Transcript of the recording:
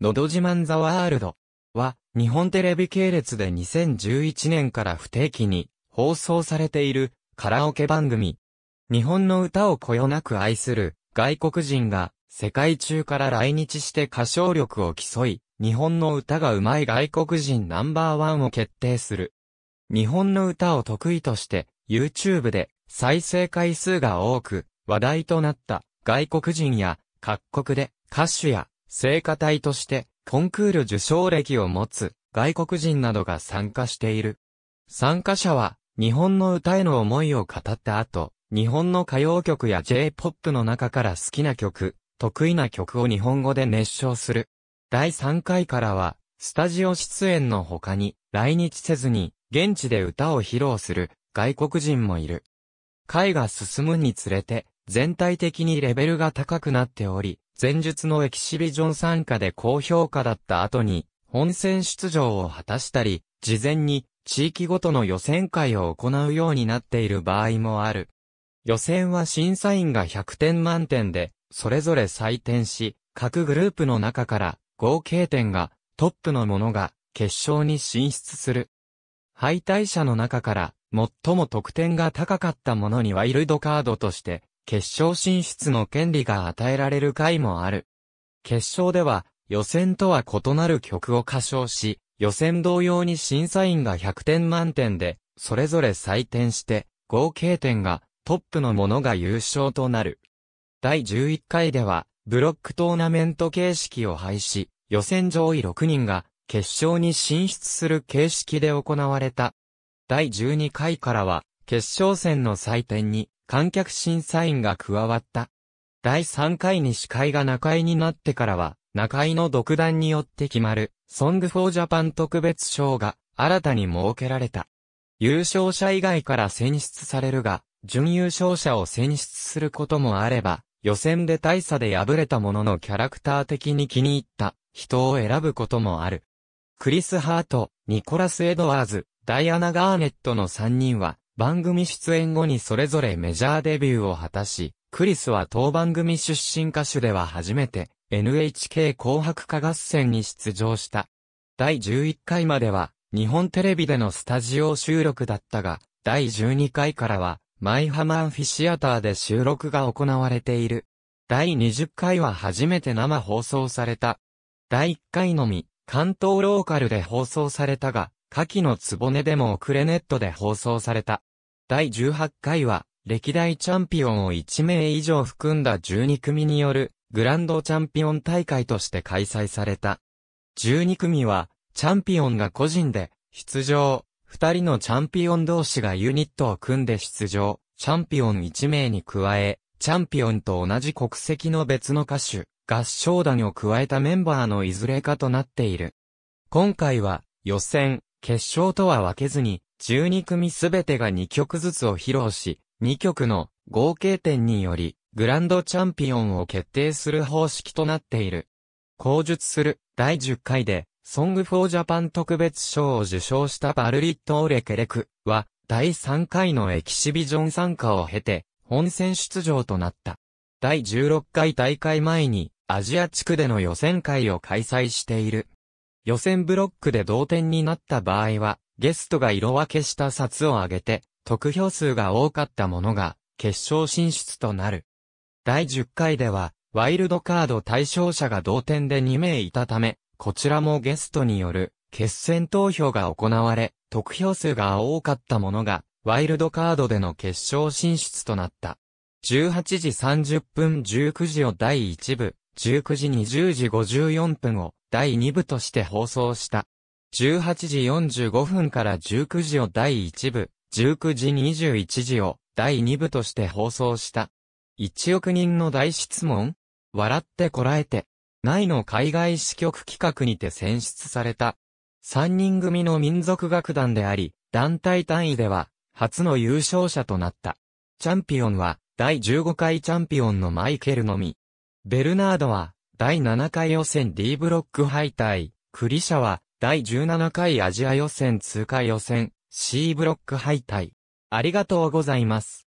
のど自慢ザワールドは、日本テレビ系列で2011年から不定期に放送されているカラオケ番組。日本の歌をこよなく愛する外国人が世界中から来日して歌唱力を競い、日本の歌が上手い外国人ナンバーワンを決定する。日本の歌を得意として YouTube で再生回数が多く話題となった外国人や各国で歌手や聖歌隊として、コンクール受賞歴を持つ、外国人などが参加している。参加者は、日本の歌への思いを語った後、日本の歌謡曲や J-POP の中から好きな曲、得意な曲を日本語で熱唱する。第3回からは、スタジオ出演の他に、来日せずに、現地で歌を披露する、外国人もいる。会が進むにつれて、全体的にレベルが高くなっており、前述のエキシビジョン参加で高評価だった後に、本戦出場を果たしたり、事前に地域ごとの予選会を行うようになっている場合もある。予選は審査員が100点満点で、それぞれ採点し、各グループの中から合計点がトップのものが決勝に進出する。敗退者の中から最も得点が高かったものにはイルドカードとして決勝進出の権利が与えられる回もある。決勝では、予選とは異なる曲を歌唱し、予選同様に審査員が100点満点で、それぞれ採点して、合計点がトップのものが優勝となる。第11回では、ブロックトーナメント形式を廃止、予選上位6人が決勝に進出する形式で行われた。第12回からは、決勝戦の採点に観客審査員が加わった。第3回に司会が中井になってからは、中井の独断によって決まる、ソングフォージャパン特別賞が新たに設けられた。優勝者以外から選出されるが、準優勝者を選出することもあれば、予選で大差で敗れたもののキャラクター的に気に入った人を選ぶこともある。クリス・ハート、ニコラス・エドワーズ、ダイアナ・ガーネットの3人は、番組出演後にそれぞれメジャーデビューを果たし、クリスは当番組出身歌手では初めて NHK 紅白歌合戦に出場した。第11回までは日本テレビでのスタジオ収録だったが、第12回からはマイハマンフィシアターで収録が行われている。第20回は初めて生放送された。第1回のみ、関東ローカルで放送されたが、下記のつぼねでも遅れネットで放送された。第18回は、歴代チャンピオンを1名以上含んだ12組による、グランドチャンピオン大会として開催された。12組は、チャンピオンが個人で、出場、2人のチャンピオン同士がユニットを組んで出場、チャンピオン1名に加え、チャンピオンと同じ国籍の別の歌手、合唱団を加えたメンバーのいずれかとなっている。今回は、予選、決勝とは分けずに、12組すべてが2曲ずつを披露し、2曲の合計点により、グランドチャンピオンを決定する方式となっている。口述する第10回で、ソングフォージャパン特別賞を受賞したバルリット・オレケレクは、第3回のエキシビジョン参加を経て、本戦出場となった。第16回大会前に、アジア地区での予選会を開催している。予選ブロックで同点になった場合は、ゲストが色分けした札を挙げて、得票数が多かったものが、決勝進出となる。第10回では、ワイルドカード対象者が同点で2名いたため、こちらもゲストによる、決戦投票が行われ、得票数が多かったものが、ワイルドカードでの決勝進出となった。18時30分19時を第1部、19時20時54分を第2部として放送した。18時45分から19時を第1部、19時21時を第2部として放送した。1億人の大質問笑ってこらえて。内の海外支局企画にて選出された。3人組の民族楽団であり、団体単位では、初の優勝者となった。チャンピオンは、第15回チャンピオンのマイケルのみ。ベルナードは、第7回予選 D ブロック敗退。クリシャは、第17回アジア予選通過予選 C ブロック敗退。ありがとうございます。